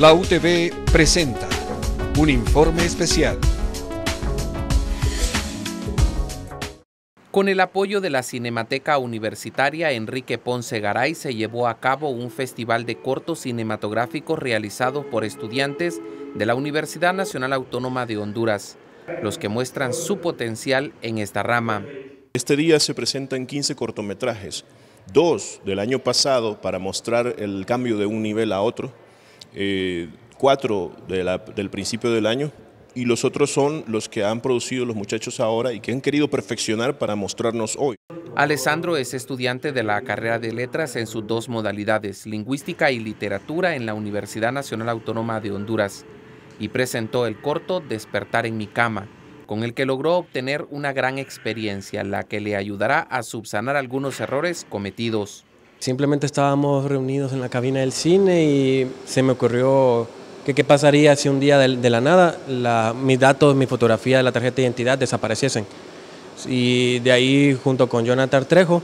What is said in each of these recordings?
La UTV presenta un informe especial. Con el apoyo de la Cinemateca Universitaria, Enrique Ponce Garay se llevó a cabo un festival de cortos cinematográficos realizado por estudiantes de la Universidad Nacional Autónoma de Honduras, los que muestran su potencial en esta rama. Este día se presentan 15 cortometrajes, dos del año pasado para mostrar el cambio de un nivel a otro, eh, cuatro del principio del año y los otros son los que han producido los muchachos ahora y que han querido perfeccionar para mostrarnos hoy. Alessandro es estudiante de la carrera de letras en sus dos modalidades, lingüística y literatura, en la Universidad Nacional Autónoma de Honduras y presentó el corto Despertar en mi cama, con el que logró obtener una gran experiencia, la que le ayudará a subsanar algunos errores cometidos. Simplemente estábamos reunidos en la cabina del cine y se me ocurrió que qué pasaría si un día de, la nada la, mis datos, mi fotografía, de la tarjeta de identidad desapareciesen. Y de ahí, junto con Jonathan Trejo,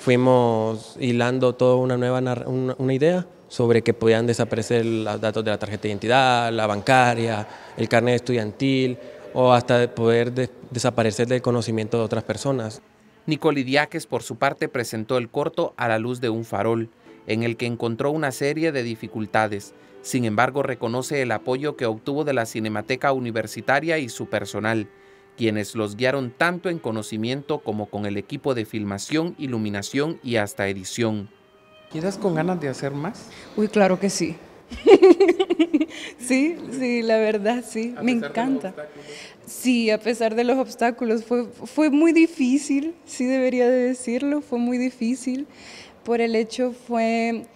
fuimos hilando toda una nueva una, idea sobre que podían desaparecer los datos de la tarjeta de identidad, la bancaria, el carnet estudiantil o hasta poder desaparecer del conocimiento de otras personas. Idiáquez, por su parte, presentó el corto a la luz de un farol, en el que encontró una serie de dificultades. Sin embargo, reconoce el apoyo que obtuvo de la Cinemateca Universitaria y su personal, quienes los guiaron tanto en conocimiento como con el equipo de filmación, iluminación y hasta edición. ¿Quedas con ganas de hacer más? Uy, claro que sí. sí, sí, la verdad, sí, me encanta. Sí, a pesar de los obstáculos, fue, fue muy difícil, sí debería de decirlo, fue muy difícil. Por el hecho fue,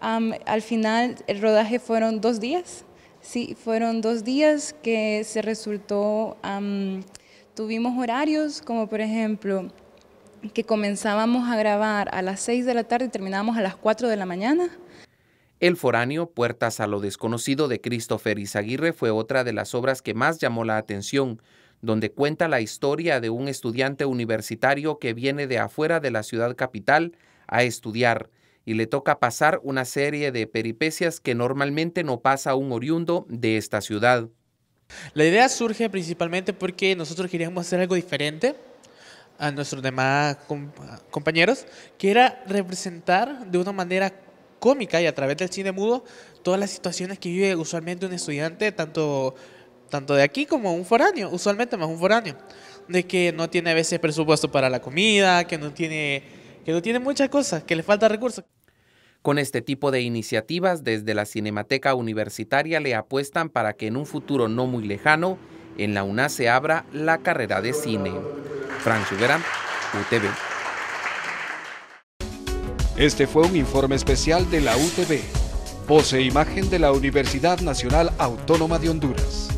al final el rodaje fueron dos días, sí, fueron dos días que se resultó, tuvimos horarios como por ejemplo que comenzábamos a grabar a las 6 de la tarde y terminábamos a las 4 de la mañana. El foráneo, Puertas a lo desconocido de Christopher Izaguirre fue otra de las obras que más llamó la atención, donde cuenta la historia de un estudiante universitario que viene de afuera de la ciudad capital a estudiar y le toca pasar una serie de peripecias que normalmente no pasa un oriundo de esta ciudad. La idea surge principalmente porque nosotros queríamos hacer algo diferente a nuestros demás compañeros, que era representar de una manera cómica y a través del cine mudo todas las situaciones que vive usualmente un estudiante, tanto, tanto de aquí como un foráneo, usualmente más un foráneo, de que no tiene a veces presupuesto para la comida, que no tiene, que no tiene muchas cosas, que le falta recursos. Con este tipo de iniciativas, desde la Cinemateca Universitaria le apuestan para que en un futuro no muy lejano, en la UNA se abra la carrera de cine. Este fue un informe especial de la UTV, pose imagen de la Universidad Nacional Autónoma de Honduras.